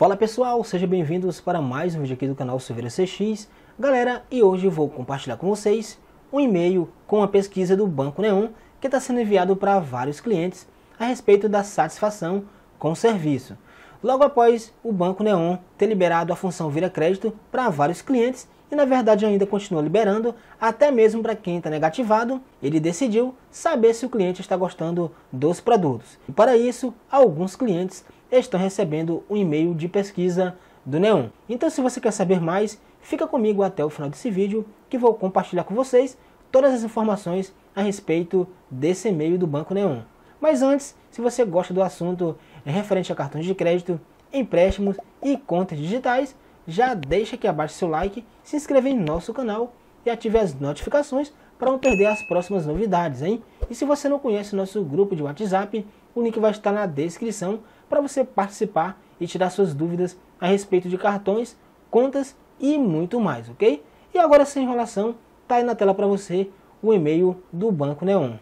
Fala pessoal, sejam bem-vindos para mais um vídeo aqui do canal Silveira CX. Galera, e hoje vou compartilhar com vocês um e-mail com a pesquisa do Banco Neon que está sendo enviado para vários clientes a respeito da satisfação com o serviço. Logo após o Banco Neon ter liberado a função Vira Crédito para vários clientes e na verdade ainda continua liberando, até mesmo para quem está negativado, ele decidiu saber se o cliente está gostando dos produtos. E para isso, alguns clientes estão recebendo um e-mail de pesquisa do Neon. Então se você quer saber mais, fica comigo até o final desse vídeo que vou compartilhar com vocês todas as informações a respeito desse e-mail do Banco Neon. Mas antes, se você gosta do assunto referente a cartões de crédito, empréstimos e contas digitais, já deixa aqui abaixo seu like, se inscreva em nosso canal e ative as notificações para não perder as próximas novidades, hein? E se você não conhece nosso grupo de WhatsApp, o link vai estar na descrição para você participar e tirar suas dúvidas a respeito de cartões, contas e muito mais, ok? E agora sem enrolação, tá aí na tela para você o e-mail do Banco Neon.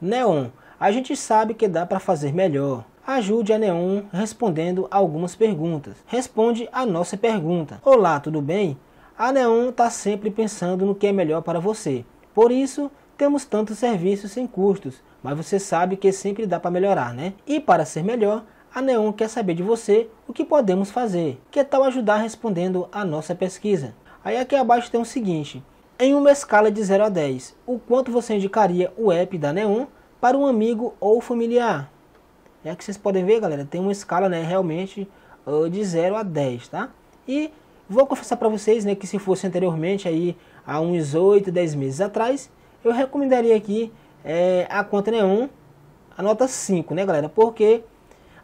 Neon, a gente sabe que dá para fazer melhor. Ajude a Neon respondendo algumas perguntas. Responde a nossa pergunta. Olá, tudo bem? A Neon está sempre pensando no que é melhor para você. Por isso, temos tantos serviços sem custos, mas você sabe que sempre dá para melhorar, né? E para ser melhor, a Neon quer saber de você o que podemos fazer. Que tal ajudar respondendo a nossa pesquisa? Aí aqui abaixo tem o seguinte: em uma escala de 0 a 10, o quanto você indicaria o app da Neon para um amigo ou familiar? É que vocês podem ver, galera, tem uma escala, né, realmente uh, de 0 a 10, tá? E vou confessar para vocês, né, que se fosse anteriormente aí há uns 8, 10 meses atrás, eu recomendaria aqui é, a conta Neon, a nota 5, né, galera? Porque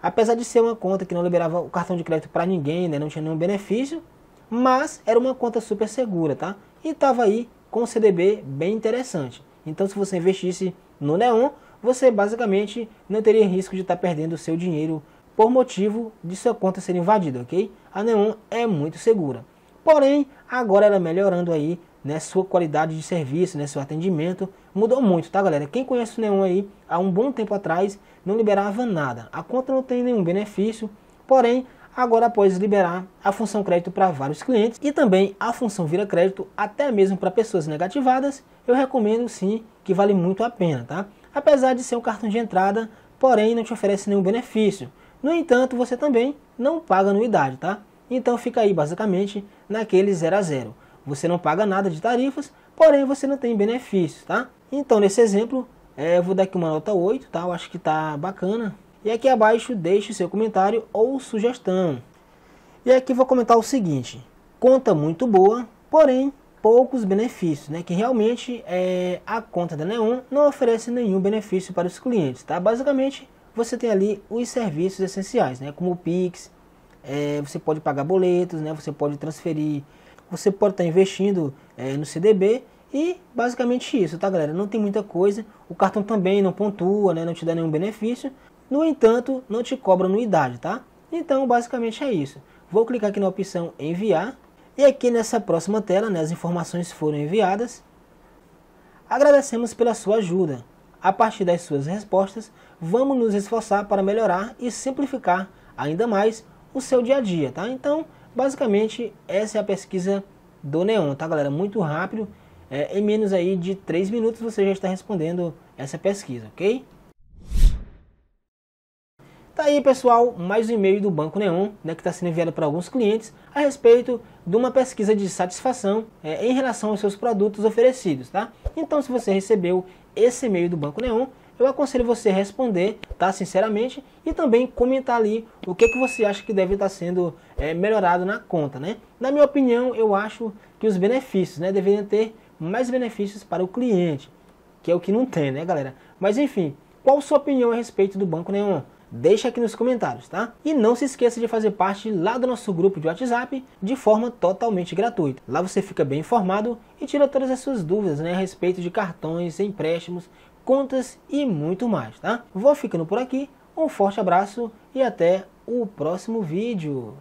apesar de ser uma conta que não liberava o cartão de crédito para ninguém, né, não tinha nenhum benefício, mas era uma conta super segura, tá? E tava aí com o CDB bem interessante. Então, se você investisse no Neon, você basicamente não teria risco de estar tá perdendo o seu dinheiro por motivo de sua conta ser invadida, ok? A Neon é muito segura. Porém, agora ela melhorando aí né, sua qualidade de serviço, né, seu atendimento, mudou muito, tá galera? Quem conhece o Neon aí, há um bom tempo atrás, não liberava nada. A conta não tem nenhum benefício, porém, agora após liberar a função crédito para vários clientes e também a função vira crédito até mesmo para pessoas negativadas, eu recomendo sim que vale muito a pena, tá? Apesar de ser um cartão de entrada, porém não te oferece nenhum benefício. No entanto, você também não paga anuidade, tá? Então fica aí basicamente naquele 0 a 0. Você não paga nada de tarifas, porém você não tem benefícios, tá? Então nesse exemplo, é, eu vou dar aqui uma nota 8, tá? Eu acho que tá bacana. E aqui abaixo deixe seu comentário ou sugestão. E aqui vou comentar o seguinte: conta muito boa, porém poucos benefícios, né? Que realmente é, a conta da Neon não oferece nenhum benefício para os clientes, tá? Basicamente você tem ali os serviços essenciais, né? Como o Pix, é, você pode pagar boletos, né? Você pode transferir você pode estar tá investindo é, no CDB e basicamente isso, tá galera? Não tem muita coisa. O cartão também não pontua, né? não te dá nenhum benefício. No entanto, não te cobra anuidade, tá? Então, basicamente é isso. Vou clicar aqui na opção enviar. E aqui nessa próxima tela, né, as informações foram enviadas. Agradecemos pela sua ajuda. A partir das suas respostas, vamos nos esforçar para melhorar e simplificar ainda mais o seu dia a dia, tá? Então, Basicamente, essa é a pesquisa do Neon, tá galera? Muito rápido, é, em menos aí de três minutos você já está respondendo essa pesquisa, ok? Tá aí pessoal, mais um e-mail do Banco Neon, né, que está sendo enviado para alguns clientes a respeito de uma pesquisa de satisfação é, em relação aos seus produtos oferecidos, tá? Então se você recebeu esse e-mail do Banco Neon, eu aconselho você a responder, tá? Sinceramente, e também comentar ali o que, é que você acha que deve estar tá sendo é, melhorado na conta, né? Na minha opinião, eu acho que os benefícios, né? Deveriam ter mais benefícios para o cliente, que é o que não tem, né, galera? Mas enfim, qual sua opinião a respeito do Banco Neon? Né, Deixa aqui nos comentários, tá? E não se esqueça de fazer parte lá do nosso grupo de WhatsApp de forma totalmente gratuita. Lá você fica bem informado e tira todas as suas dúvidas né, a respeito de cartões, empréstimos, contas e muito mais, tá? Vou ficando por aqui, um forte abraço e até o próximo vídeo.